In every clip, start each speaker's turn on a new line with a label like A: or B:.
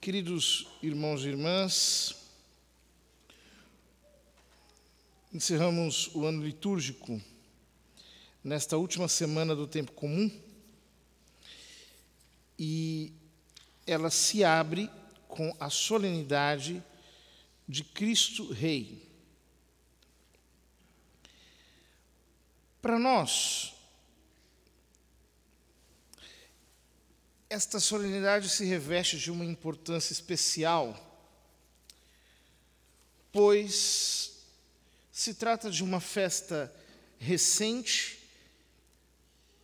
A: Queridos irmãos e irmãs, encerramos o ano litúrgico nesta última semana do tempo comum e ela se abre com a solenidade de Cristo Rei. Para nós, esta solenidade se reveste de uma importância especial, pois se trata de uma festa recente,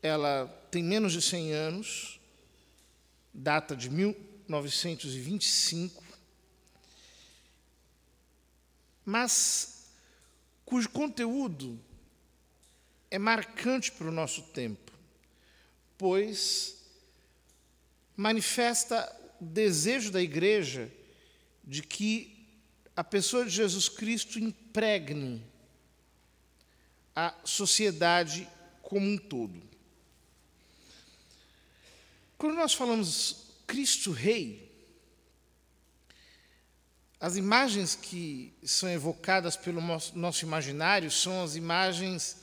A: ela tem menos de 100 anos, data de 1925, mas cujo conteúdo é marcante para o nosso tempo, pois manifesta o desejo da igreja de que a pessoa de Jesus Cristo impregne a sociedade como um todo. Quando nós falamos Cristo Rei, as imagens que são evocadas pelo nosso imaginário são as imagens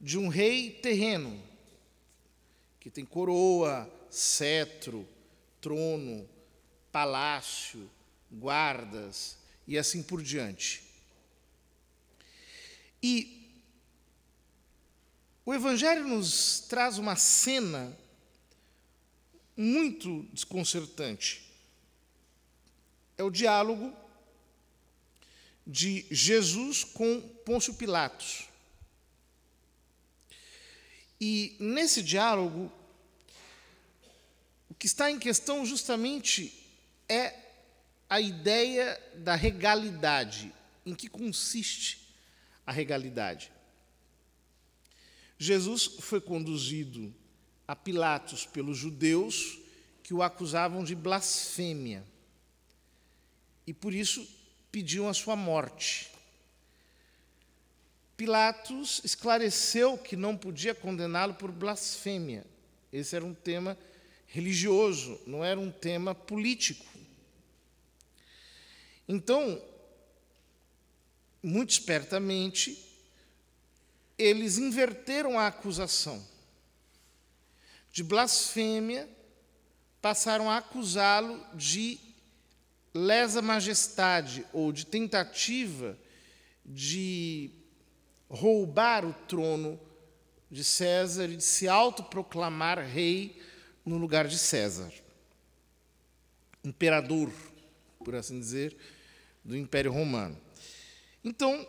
A: de um rei terreno, que tem coroa, cetro, trono, palácio, guardas e assim por diante. E o Evangelho nos traz uma cena muito desconcertante. É o diálogo de Jesus com Pôncio Pilatos. E nesse diálogo, o que está em questão justamente é a ideia da regalidade. Em que consiste a regalidade? Jesus foi conduzido a Pilatos pelos judeus que o acusavam de blasfêmia e por isso pediam a sua morte. Pilatos esclareceu que não podia condená-lo por blasfêmia. Esse era um tema religioso, não era um tema político. Então, muito espertamente, eles inverteram a acusação. De blasfêmia, passaram a acusá-lo de lesa majestade ou de tentativa de roubar o trono de César e de se autoproclamar rei no lugar de César. Imperador, por assim dizer, do Império Romano. Então,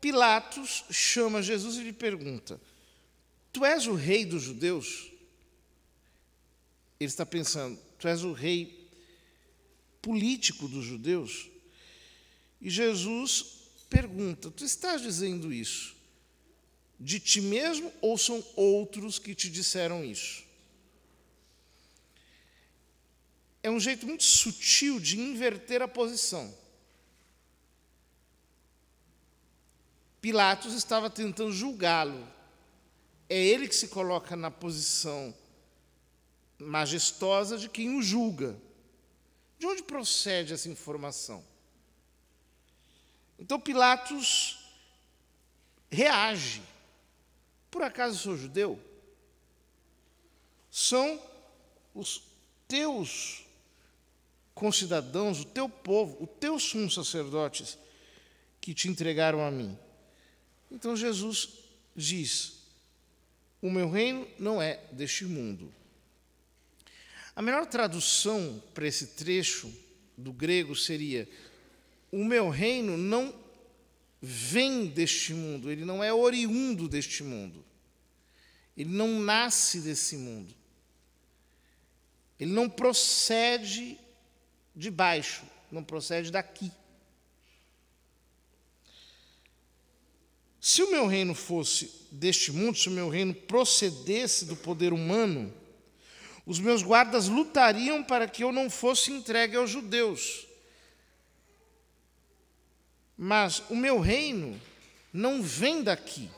A: Pilatos chama Jesus e lhe pergunta: Tu és o rei dos judeus? Ele está pensando: Tu és o rei político dos judeus? E Jesus pergunta: Tu estás dizendo isso de ti mesmo ou são outros que te disseram isso? É um jeito muito sutil de inverter a posição. Pilatos estava tentando julgá-lo. É ele que se coloca na posição majestosa de quem o julga. De onde procede essa informação? Então Pilatos reage por acaso sou judeu? São os teus concidadãos, o teu povo, o teus sumos sacerdotes que te entregaram a mim. Então Jesus diz: O meu reino não é deste mundo. A melhor tradução para esse trecho do grego seria: O meu reino não vem deste mundo, ele não é oriundo deste mundo. Ele não nasce desse mundo. Ele não procede de baixo, não procede daqui. Se o meu reino fosse deste mundo, se o meu reino procedesse do poder humano, os meus guardas lutariam para que eu não fosse entregue aos judeus mas o meu reino não vem daqui.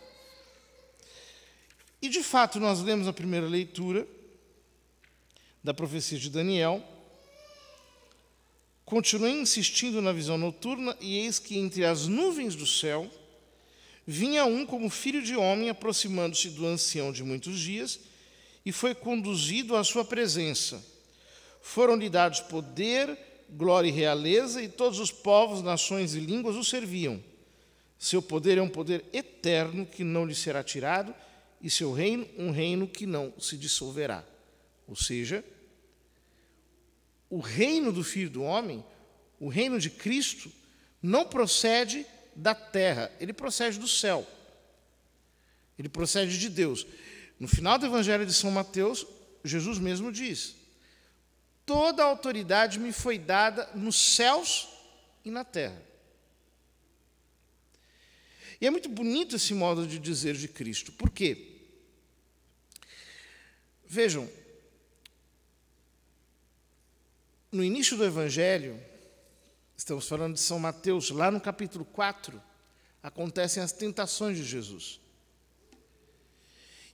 A: E de fato, nós lemos a primeira leitura da profecia de Daniel. Continuei insistindo na visão noturna, e eis que entre as nuvens do céu vinha um como filho de homem, aproximando-se do ancião de muitos dias, e foi conduzido à sua presença. Foram-lhe dados poder glória e realeza, e todos os povos, nações e línguas o serviam. Seu poder é um poder eterno que não lhe será tirado, e seu reino, um reino que não se dissolverá. Ou seja, o reino do Filho do Homem, o reino de Cristo, não procede da terra, ele procede do céu. Ele procede de Deus. No final do Evangelho de São Mateus, Jesus mesmo diz: toda a autoridade me foi dada nos céus e na terra. E é muito bonito esse modo de dizer de Cristo, por quê? Vejam, no início do Evangelho, estamos falando de São Mateus, lá no capítulo 4, acontecem as tentações de Jesus.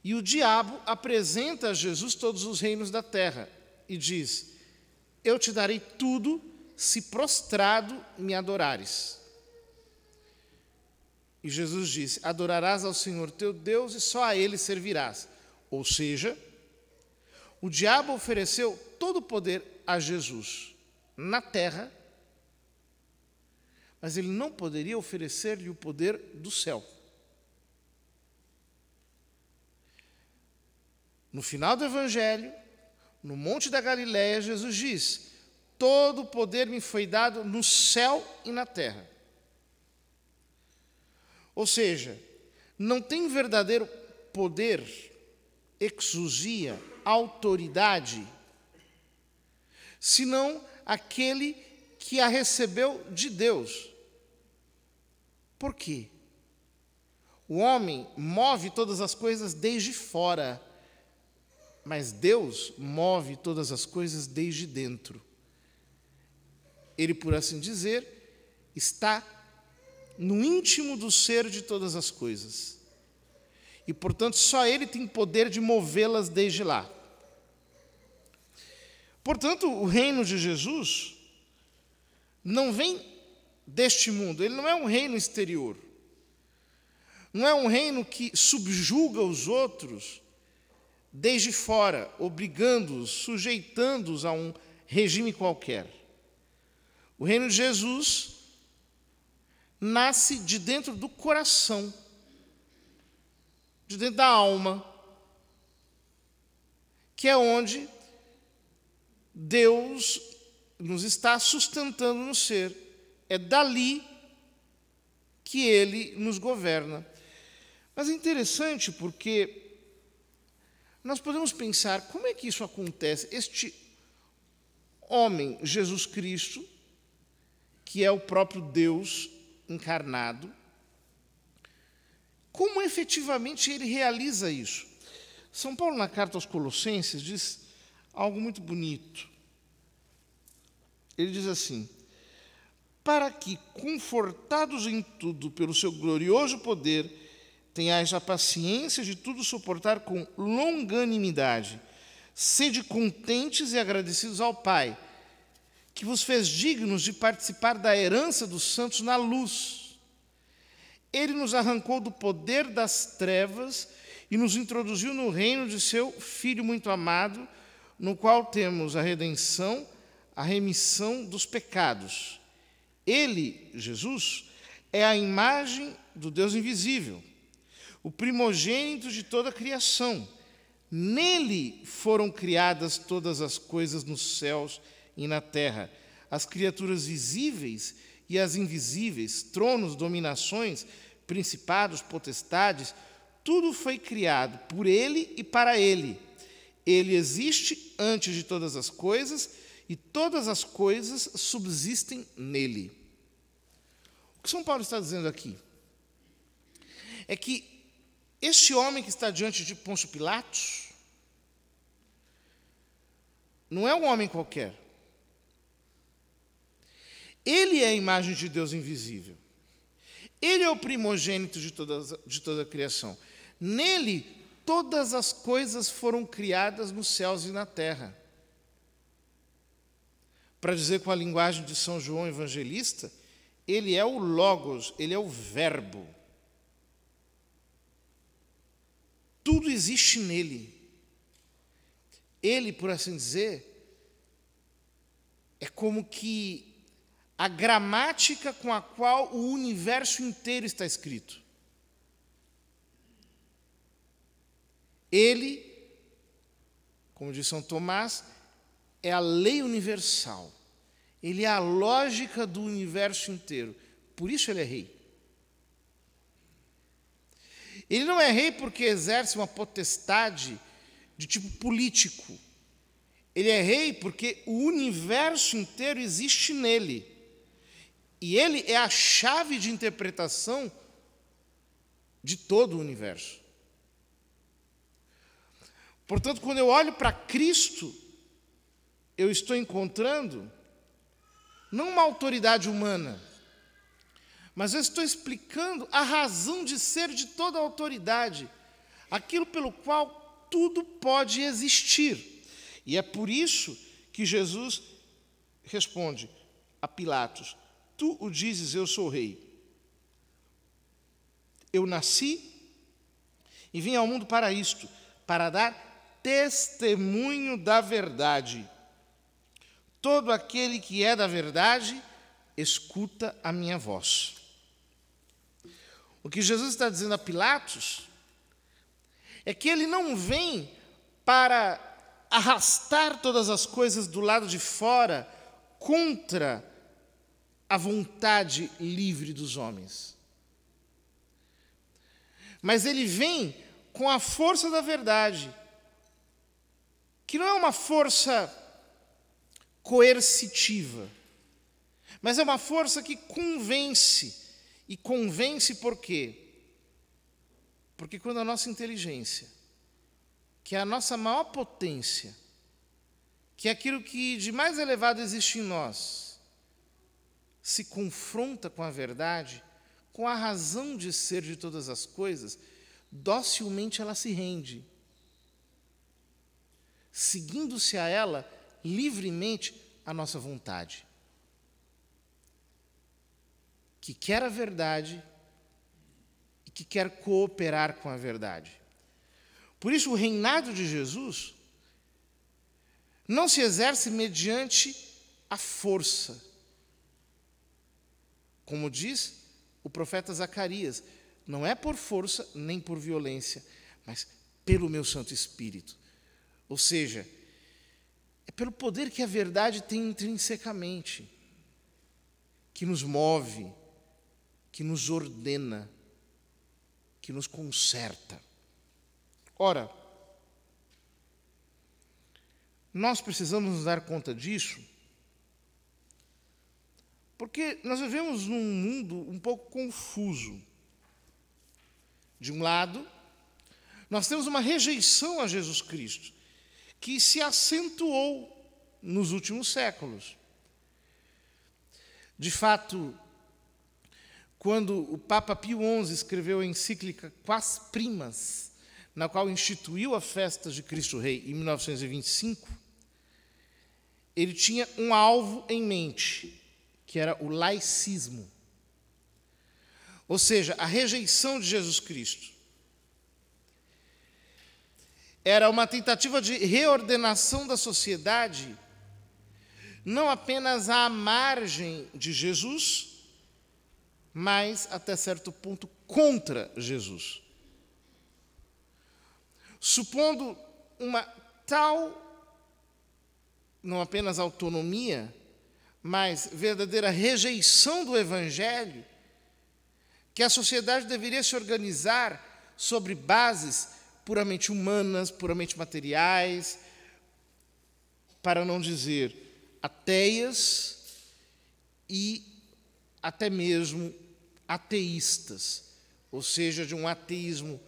A: E o diabo apresenta a Jesus todos os reinos da terra e diz: eu te darei tudo se prostrado me adorares. E Jesus disse: Adorarás ao Senhor teu Deus e só a ele servirás. Ou seja, o diabo ofereceu todo o poder a Jesus na terra, mas ele não poderia oferecer-lhe o poder do céu. No final do Evangelho, no Monte da Galiléia Jesus diz: Todo o poder me foi dado no céu e na terra. Ou seja, não tem verdadeiro poder, exusia, autoridade, senão aquele que a recebeu de Deus. Por quê? O homem move todas as coisas desde fora. Mas Deus move todas as coisas desde dentro. Ele, por assim dizer, está no íntimo do ser de todas as coisas. E, portanto, só Ele tem poder de movê-las desde lá. Portanto, o reino de Jesus não vem deste mundo, ele não é um reino exterior. Não é um reino que subjuga os outros desde fora, obrigando-os, sujeitando-os a um regime qualquer. O reino de Jesus nasce de dentro do coração, de dentro da alma, que é onde Deus nos está sustentando no ser. É dali que ele nos governa. Mas é interessante porque nós podemos pensar como é que isso acontece. Este homem, Jesus Cristo, que é o próprio Deus encarnado, como efetivamente ele realiza isso? São Paulo, na carta aos Colossenses, diz algo muito bonito. Ele diz assim: Para que, confortados em tudo pelo seu glorioso poder, Tenhais a paciência de tudo suportar com longanimidade. Sede contentes e agradecidos ao Pai, que vos fez dignos de participar da herança dos santos na luz. Ele nos arrancou do poder das trevas e nos introduziu no reino de seu Filho muito amado, no qual temos a redenção, a remissão dos pecados. Ele, Jesus, é a imagem do Deus invisível o primogênito de toda a criação. Nele foram criadas todas as coisas nos céus e na terra, as criaturas visíveis e as invisíveis, tronos, dominações, principados, potestades, tudo foi criado por ele e para ele. Ele existe antes de todas as coisas e todas as coisas subsistem nele. O que São Paulo está dizendo aqui é que este homem que está diante de Pôncio Pilatos não é um homem qualquer. Ele é a imagem de Deus invisível. Ele é o primogênito de, todas, de toda a criação. Nele, todas as coisas foram criadas nos céus e na terra. Para dizer com a linguagem de São João Evangelista, ele é o Logos, ele é o Verbo. Tudo existe nele. Ele, por assim dizer, é como que a gramática com a qual o universo inteiro está escrito. Ele, como diz São Tomás, é a lei universal. Ele é a lógica do universo inteiro. Por isso ele é rei. Ele não é rei porque exerce uma potestade de tipo político. Ele é rei porque o universo inteiro existe nele. E ele é a chave de interpretação de todo o universo. Portanto, quando eu olho para Cristo, eu estou encontrando não uma autoridade humana, mas eu estou explicando a razão de ser de toda autoridade, aquilo pelo qual tudo pode existir. E é por isso que Jesus responde a Pilatos: Tu o dizes, eu sou rei. Eu nasci e vim ao mundo para isto, para dar testemunho da verdade. Todo aquele que é da verdade escuta a minha voz. O que Jesus está dizendo a Pilatos é que ele não vem para arrastar todas as coisas do lado de fora contra a vontade livre dos homens. Mas ele vem com a força da verdade, que não é uma força coercitiva, mas é uma força que convence e convence por quê? Porque quando a nossa inteligência, que é a nossa maior potência, que é aquilo que de mais elevado existe em nós, se confronta com a verdade, com a razão de ser de todas as coisas, docilmente ela se rende. Seguindo-se a ela livremente a nossa vontade que quer a verdade e que quer cooperar com a verdade. Por isso, o reinado de Jesus não se exerce mediante a força. Como diz o profeta Zacarias, não é por força nem por violência, mas pelo meu Santo Espírito. Ou seja, é pelo poder que a verdade tem intrinsecamente, que nos move, que nos ordena, que nos conserta. Ora, nós precisamos nos dar conta disso, porque nós vivemos num mundo um pouco confuso. De um lado, nós temos uma rejeição a Jesus Cristo, que se acentuou nos últimos séculos. De fato, quando o Papa Pio XI escreveu a encíclica Quas Primas, na qual instituiu a festa de Cristo Rei em 1925, ele tinha um alvo em mente, que era o laicismo. Ou seja, a rejeição de Jesus Cristo. Era uma tentativa de reordenação da sociedade, não apenas à margem de Jesus, mas até certo ponto contra Jesus. Supondo uma tal, não apenas autonomia, mas verdadeira rejeição do Evangelho, que a sociedade deveria se organizar sobre bases puramente humanas, puramente materiais, para não dizer ateias e até mesmo ateístas, ou seja, de um ateísmo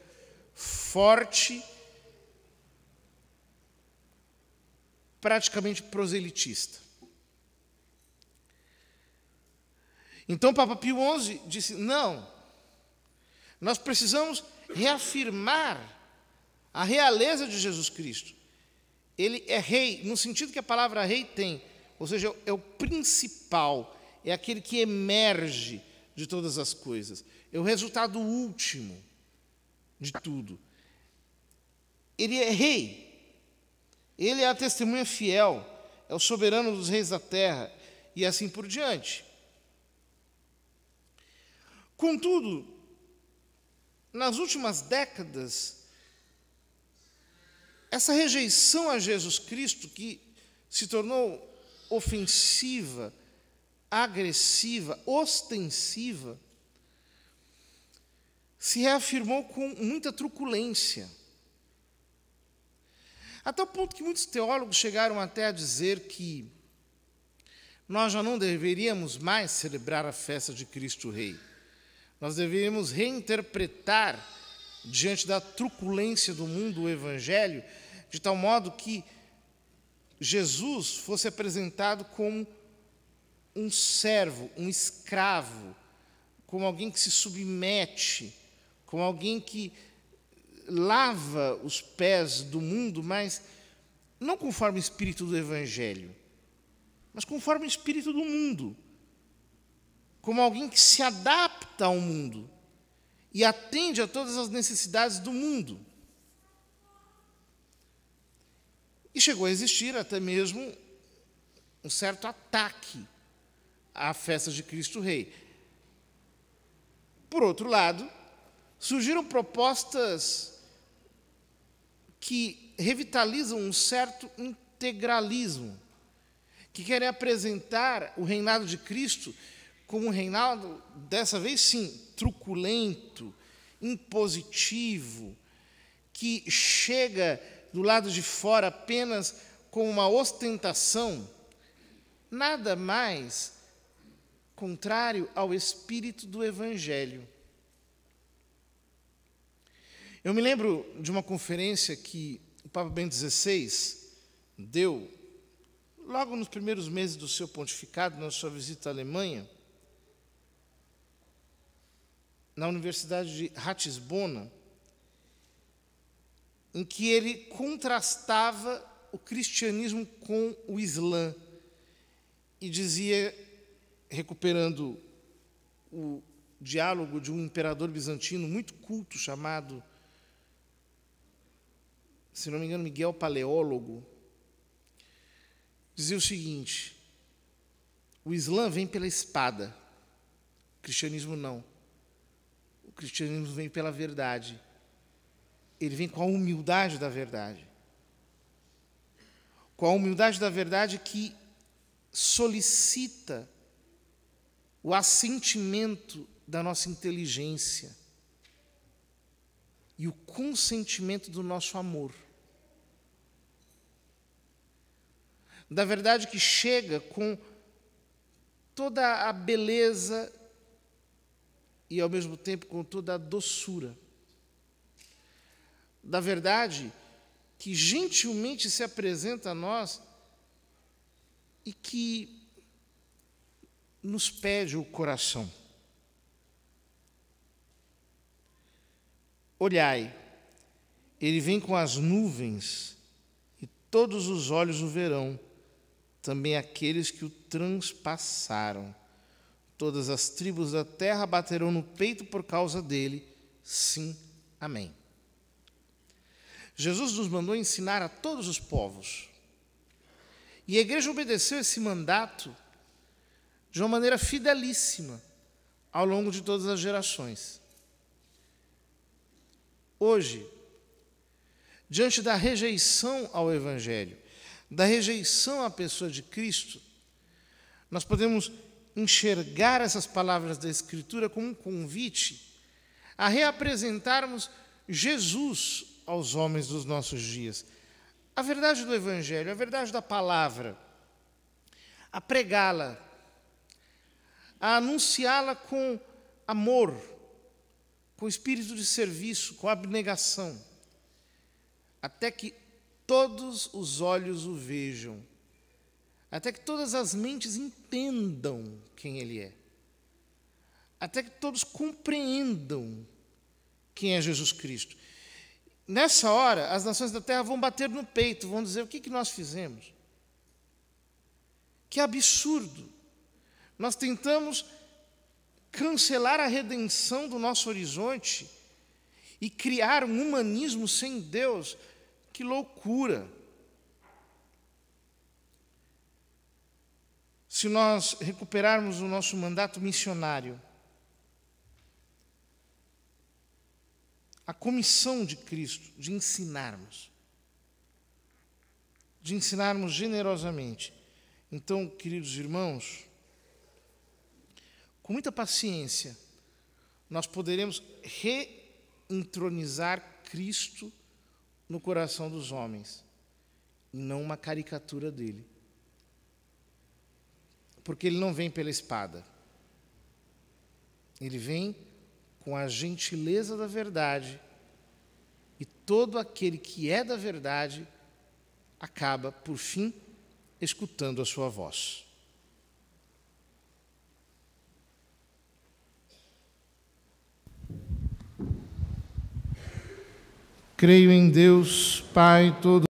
A: forte, praticamente proselitista. Então, Papa Pio XI disse: não, nós precisamos reafirmar a realeza de Jesus Cristo. Ele é rei, no sentido que a palavra rei tem, ou seja, é o principal, é aquele que emerge de todas as coisas, é o resultado último de tudo. Ele é rei, ele é a testemunha fiel, é o soberano dos reis da terra e assim por diante. Contudo, nas últimas décadas, essa rejeição a Jesus Cristo, que se tornou ofensiva, agressiva, ostensiva, se reafirmou com muita truculência. Até o ponto que muitos teólogos chegaram até a dizer que nós já não deveríamos mais celebrar a festa de Cristo Rei. Nós deveríamos reinterpretar, diante da truculência do mundo, o Evangelho, de tal modo que Jesus fosse apresentado como um servo, um escravo, como alguém que se submete, como alguém que lava os pés do mundo, mas não conforme o espírito do Evangelho, mas conforme o espírito do mundo, como alguém que se adapta ao mundo e atende a todas as necessidades do mundo. E chegou a existir até mesmo um certo ataque à festa de Cristo Rei. Por outro lado, surgiram propostas que revitalizam um certo integralismo, que querem apresentar o reinado de Cristo como um reinado, dessa vez sim, truculento, impositivo, que chega do lado de fora apenas com uma ostentação, nada mais contrário ao espírito do Evangelho. Eu me lembro de uma conferência que o Papa Bento XVI deu logo nos primeiros meses do seu pontificado, na sua visita à Alemanha, na Universidade de Ratisbona, em que ele contrastava o cristianismo com o Islã e dizia recuperando o diálogo de um imperador bizantino muito culto chamado, se não me engano, Miguel Paleólogo, dizia o seguinte: o Islã vem pela espada, o cristianismo não. O cristianismo vem pela verdade. Ele vem com a humildade da verdade. Com a humildade da verdade que solicita o assentimento da nossa inteligência e o consentimento do nosso amor. Da verdade que chega com toda a beleza e, ao mesmo tempo, com toda a doçura. Da verdade que gentilmente se apresenta a nós e que nos pede o coração. Olhai, ele vem com as nuvens e todos os olhos o verão, também aqueles que o transpassaram. Todas as tribos da terra baterão no peito por causa dele. Sim, amém. Jesus nos mandou ensinar a todos os povos. E a igreja obedeceu esse mandato de uma maneira fidelíssima ao longo de todas as gerações. Hoje, diante da rejeição ao Evangelho, da rejeição à pessoa de Cristo, nós podemos enxergar essas palavras da Escritura como um convite a reapresentarmos Jesus aos homens dos nossos dias. A verdade do Evangelho, a verdade da palavra, a pregá-la, a anunciá-la com amor, com espírito de serviço, com abnegação, até que todos os olhos o vejam, até que todas as mentes entendam quem ele é, até que todos compreendam quem é Jesus Cristo. Nessa hora, as nações da terra vão bater no peito, vão dizer: o que, que nós fizemos? Que absurdo! Nós tentamos cancelar a redenção do nosso horizonte e criar um humanismo sem Deus. Que loucura! Se nós recuperarmos o nosso mandato missionário, a comissão de Cristo de ensinarmos, de ensinarmos generosamente. Então, queridos irmãos, com muita paciência, nós poderemos reentronizar Cristo no coração dos homens, e não uma caricatura dele. Porque ele não vem pela espada, ele vem com a gentileza da verdade, e todo aquele que é da verdade acaba, por fim, escutando a sua voz. Creio em Deus, Pai todo